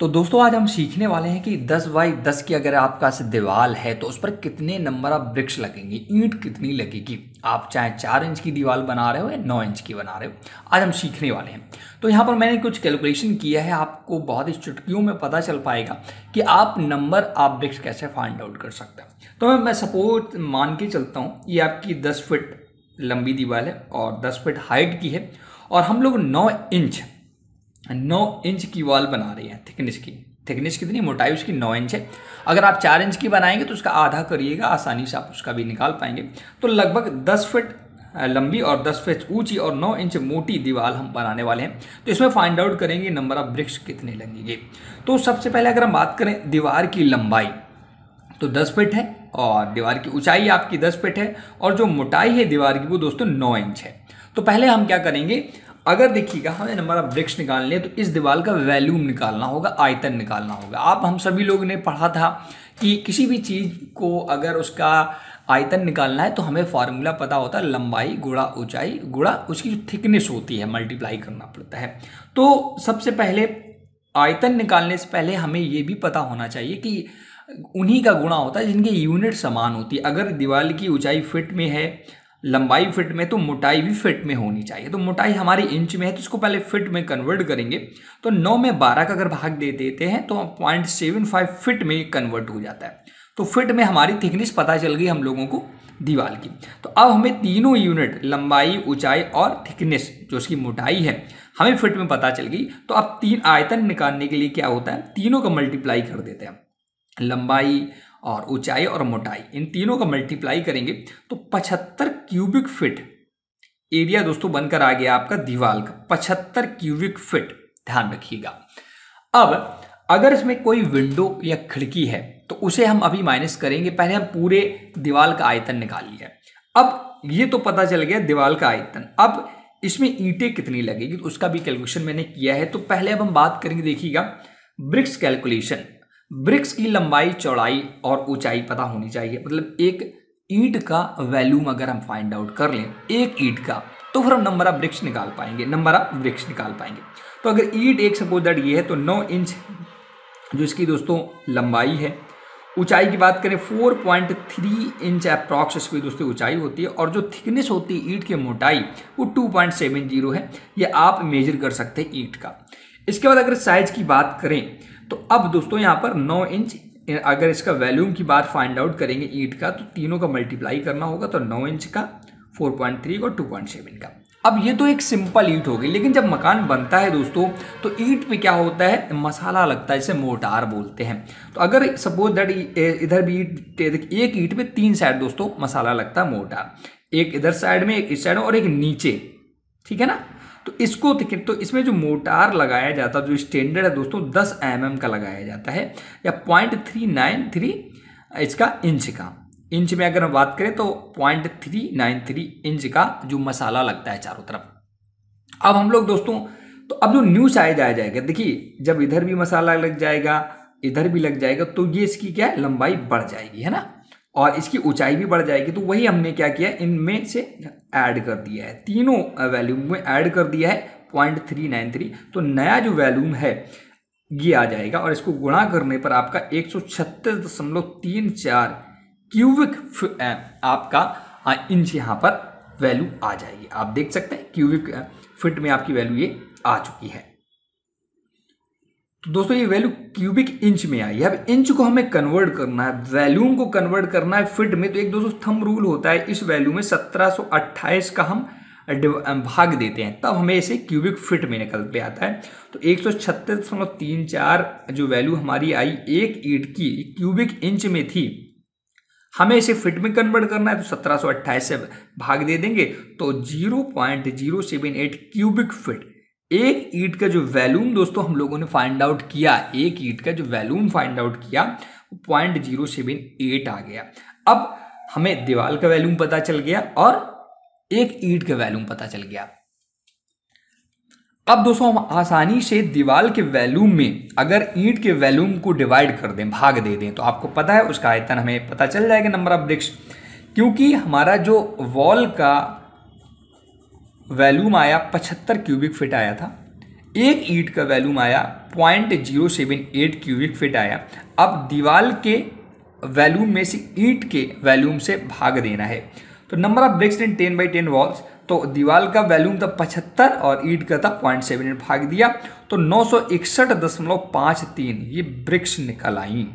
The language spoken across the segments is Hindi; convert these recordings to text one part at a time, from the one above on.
तो दोस्तों आज हम सीखने वाले हैं कि 10 बाई 10 की अगर आपका दीवार है तो उस पर कितने नंबर ऑफ वृक्ष लगेंगे ईंट कितनी लगेगी आप चाहे चार इंच की दीवाल बना रहे हो या नौ इंच की बना रहे हो आज हम सीखने वाले हैं तो यहाँ पर मैंने कुछ कैलकुलेशन किया है आपको बहुत ही चुटकियों में पता चल पाएगा कि आप नंबर आप वृक्ष कैसे फाइंड आउट कर सकते हैं तो मैं, मैं सपोज मान के चलता हूँ ये आपकी दस फिट लंबी दीवार है और दस फिट हाइट की है और हम लोग नौ इंच नौ इंच की वॉल बना रही है थिकनेस की थिकनेस कितनी मोटाई उसकी नौ इंच है अगर आप चार इंच की बनाएंगे तो उसका आधा करिएगा आसानी से आप उसका भी निकाल पाएंगे तो लगभग दस फिट लंबी और 10 फीट ऊंची और 9 इंच मोटी दीवार हम बनाने वाले हैं तो इसमें फाइंड आउट करेंगे नंबर ऑफ ब्रिक्स कितने लगेंगे तो सबसे पहले अगर हम बात करें दीवार की लंबाई तो 10 फीट है और दीवार की ऊंचाई आपकी 10 फीट है और जो मोटाई है दीवार की वो दोस्तों 9 इंच है तो पहले हम क्या करेंगे अगर देखिएगा हमें हमारा वृक्ष निकालने है तो इस दीवार का वैल्यूम निकालना होगा आयतन निकालना होगा आप हम सभी लोग ने पढ़ा था कि किसी भी चीज़ को अगर उसका आयतन निकालना है तो हमें फार्मूला पता होता है लंबाई गुड़ा ऊंचाई गुड़ा उसकी जो थिकनेस होती है मल्टीप्लाई करना पड़ता है तो सबसे पहले आयतन निकालने से पहले हमें ये भी पता होना चाहिए कि उन्हीं का गुणा होता है जिनके यूनिट समान होती है अगर दीवार की ऊंचाई फिट में है लंबाई फिट में तो मोटाई भी फिट में होनी चाहिए तो मोटाई हमारी इंच में है तो इसको पहले फिट में कन्वर्ट करेंगे तो नौ में बारह का अगर भाग दे देते हैं तो पॉइंट सेवन फाइव फिट में कन्वर्ट हो जाता है तो फिट में हमारी थिकनेस पता चल गई हम लोगों को दीवार की तो अब हमें तीनों यूनिट लंबाई ऊंचाई और थिकनेस जो उसकी मोटाई है हमें फिट में पता चल गई तो अब तीन आयतन निकालने के लिए क्या होता है तीनों का मल्टीप्लाई कर देते हैं लंबाई और ऊंचाई और मोटाई इन तीनों का मल्टीप्लाई करेंगे तो पचहत्तर क्यूबिक फिट एरिया दोस्तों बनकर आ गया आपका दीवाल का पचहत्तर क्यूबिक फिट ध्यान रखिएगा अब अगर इसमें कोई विंडो या खिड़की है तो उसे हम अभी माइनस करेंगे पहले हम पूरे दीवाल का आयतन निकाल लिया अब ये तो पता चल गया दीवाल का आयतन अब इसमें ईंटें कितनी लगेगी तो उसका भी कैलकुलेशन मैंने किया है तो पहले अब हम बात करेंगे देखिएगा ब्रिक्स कैलकुलेशन ब्रिक्स की लंबाई चौड़ाई और ऊंचाई पता होनी चाहिए मतलब एक ईट का वैल्यूम अगर हम फाइंड आउट कर लें एक ईट का तो फिर हम नंबर ऑफ ब्रिक्स निकाल पाएंगे नंबर ऑफ ब्रिक्स निकाल पाएंगे तो अगर ईट एक सपोज दैट ये है तो नौ इंच जो इसकी दोस्तों लंबाई है ऊंचाई की बात करें 4.3 इंच अप्रॉक्स इसकी दोस्तों ऊंचाई होती है और जो थिकनेस होती है ईट की मोटाई वो जीरो है ये आप मेजर कर सकते हैं ईट का इसके बाद अगर साइज की बात करें तो अब दोस्तों यहाँ पर नौ इंच अगर इसका वैल्यूम की बात फाइंड आउट करेंगे ईट का तो तीनों का मल्टीप्लाई करना होगा तो नौ इंच का फोर पॉइंट थ्री और टू पॉइंट सेवन का अब ये तो एक सिंपल ईट होगी लेकिन जब मकान बनता है दोस्तों तो ईट पे क्या होता है मसाला लगता है इसे मोटार बोलते हैं तो अगर सपोज दैट इधर भी ईट एक ईट पर तीन साइड दोस्तों मसाला लगता है मोटार एक इधर साइड में एक इस साइड में और एक नीचे ठीक है ना तो इसको तो, तो इसमें जो मोटार लगाया जाता है जो स्टैंडर्ड है दोस्तों 10 एम का लगाया जाता है या पॉइंट थ्री नाइन थ्री इसका इंच का इंच में अगर हम बात करें तो point three nine three inch का जो मसाला लगता है चारों तरफ अब हम लोग दोस्तों तो अब जो न्यू साइज आया जाएगा देखिए जब इधर भी मसाला लग जाएगा इधर भी लग जाएगा तो ये इसकी क्या लंबाई बढ़ जाएगी है ना और इसकी ऊंचाई भी बढ़ जाएगी तो वही हमने क्या किया इनमें से ऐड कर दिया है तीनों वैल्यूम में ऐड कर दिया है पॉइंट थ्री नाइन थ्री तो नया जो वैल्यूम है ये आ जाएगा और इसको गुणा करने पर आपका एक सौ छत्तीस दशमलव तीन चार क्यूबिक आपका हाँ, इंच यहाँ पर वैल्यू आ जाएगी आप देख सकते हैं क्यूबिक फिट में आपकी वैल्यू ये आ चुकी है तो दोस्तों ये वैल्यू क्यूबिक इंच में आई है अब इंच को हमें कन्वर्ट करना है वैल्यूम को कन्वर्ट करना है फिट में तो एक दोस्तों थम रूल होता है इस वैल्यू में 1728 का हम भाग देते हैं तब हमें इसे क्यूबिक फिट में निकल पे आता है तो एक जो वैल्यू हमारी आई एक ईट की क्यूबिक इंच में थी हमें इसे फिट में कन्वर्ट करना है तो 1728 से भाग दे देंगे तो 0.078 क्यूबिक फिट एक ईट का जो वैल्यूम दोस्तों हम लोगों ने फाइंड आउट किया एक ईट का जो वैल्यूम फाइंड आउट किया वो पॉइंट जीरो सेवन एट आ गया अब हमें दीवाल का वैल्यूम पता चल गया और एक ईट का वैल्यूम पता चल गया अब दोस्तों हम आसानी से दीवाल के वैल्यूम में अगर ईंट के वैल्यूम को डिवाइड कर दें भाग दे दें तो आपको पता है उसका आयतन हमें पता चल जाएगा नंबर ऑफ ब्रिक्स क्योंकि हमारा जो वॉल का वैल्यूम आया पचहत्तर क्यूबिक फिट आया था एक ईट का वैल्यूम आया point zero seven eight cubic feet आया अब दीवार के वैल्यूम में से ईट के वैल्यूम से भाग देना है तो number of bricks in ten by ten walls तो दीवार का वैल्यूम था पचहत्तर और ईट का था पॉइंट सेवन एट भाग दिया तो नौ सौ इकसठ दशमलव पाँच तीन ये ब्रिक्स निकल आई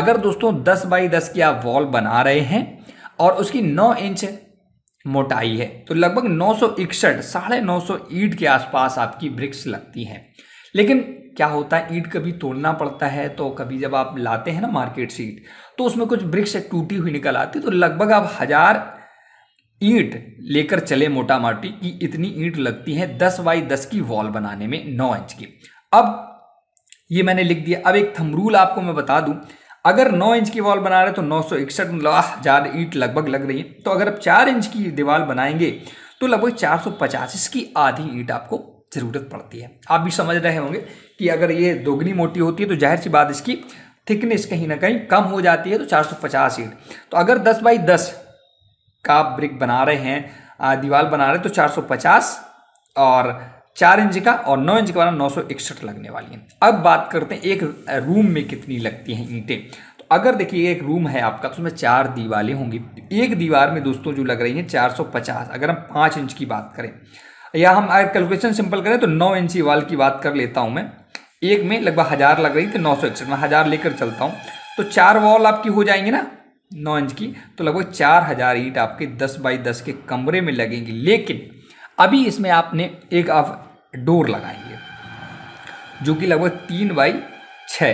अगर दोस्तों दस बाई दस की आप वॉल बना रहे हैं और उसकी नौ इंच मोटाई है तो लगभग नौ सौ इकसठ साढ़े नौ सौ ईट के आसपास आपकी ब्रिक्स लगती हैं लेकिन क्या होता है ईट कभी तोड़ना पड़ता है तो कभी जब आप लाते हैं ना मार्केट से ईट तो उसमें कुछ ब्रिक्स टूटी हुई निकल आती तो लगभग आप हज़ार ईट लेकर चले मोटा माटी की इतनी ईंट लगती है दस बाई दस की वॉल बनाने में नौ इंच की अब ये मैंने लिख दिया अब एक थमरूल आपको मैं बता दूं अगर 9 इंच की वॉल बना रहे तो नौ सौ इकसठ मतलब, ज़्यादा ईट लगभग लग रही है तो अगर आप चार इंच की दीवार बनाएंगे तो लगभग चार सौ पचास की आधी ईट आपको ज़रूरत पड़ती है आप भी समझ रहे होंगे कि अगर ये दोगुनी मोटी होती है तो जाहिर सी बात इसकी थिकनेस कहीं ना कहीं कम हो जाती है तो पचास ईट तो अगर दस बाई दस का ब्रिक बना रहे हैं दीवार बना रहे तो चार तो पचास और चार इंच का और नौ इंच का वाला नौ सौ इकसठ लगने वाली है अब बात करते हैं एक रूम में कितनी लगती हैं ईंटें तो अगर देखिए एक रूम है आपका तो उसमें चार दीवारें होंगी एक दीवार में दोस्तों जो लग रही हैं 450 अगर हम पाँच इंच की बात करें या हम अगर कैलकुलेशन सिंपल करें तो नौ इंची वाल की बात कर लेता हूँ मैं एक में लगभग हज़ार लग रही थी नौ सौ इकसठ मैं हज़ार लेकर चलता हूँ तो चार वॉल आपकी हो जाएंगी ना नौ इंच की तो लगभग चार हज़ार ईट आपके दस बाई दस के कमरे में लगेंगी लेकिन अभी इसमें आपने एक आप डोर लगाएंगे जो कि लगभग तीन बाई छ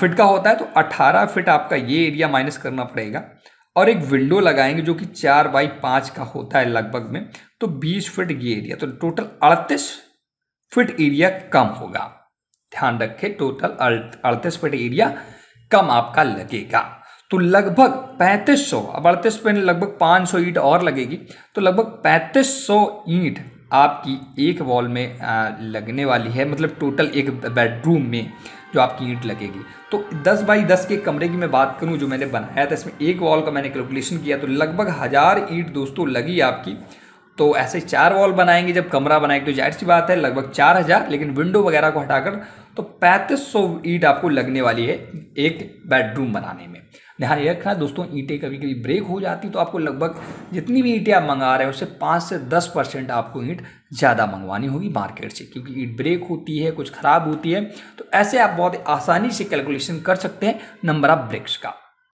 फिट का होता है तो अठारह फिट आपका ये एरिया माइनस करना पड़ेगा और एक विंडो लगाएंगे जो कि चार बाई पाँच का होता है लगभग में तो बीस फिट ये एरिया तो टोटल अड़तीस फिट एरिया कम होगा ध्यान रखें टोटल अड़तीस फिट एरिया कम आपका लगेगा तो लगभग 3500 अब अड़तीस पे लगभग 500 ईट और लगेगी तो लगभग 3500 ईट आपकी एक वॉल में लगने वाली है मतलब टोटल एक बेडरूम में जो आपकी ईंट लगेगी तो 10 बाई 10 के कमरे की मैं बात करूं जो मैंने बनाया था इसमें एक वॉल का मैंने कैलकुलेशन किया तो लगभग हज़ार ईंट दोस्तों लगी आपकी तो ऐसे चार वॉल बनाएंगे जब कमरा बनाएंगे तो जाहिर सी बात है लगभग चार हज़ार लेकिन विंडो वगैरह को हटाकर तो पैंतीस सौ ईट आपको लगने वाली है एक बेडरूम बनाने में ध्यान ये रखना दोस्तों ईंटें कभी कभी ब्रेक हो जाती तो आपको लगभग जितनी भी ईंटें आप मंगा रहे हैं उससे पाँच से दस परसेंट आपको ईंट ज़्यादा मंगवानी होगी मार्केट से क्योंकि ईंट ब्रेक होती है कुछ ख़राब होती है तो ऐसे आप बहुत आसानी से कैलकुलेशन कर सकते हैं नंबर ऑफ ब्रिक्स का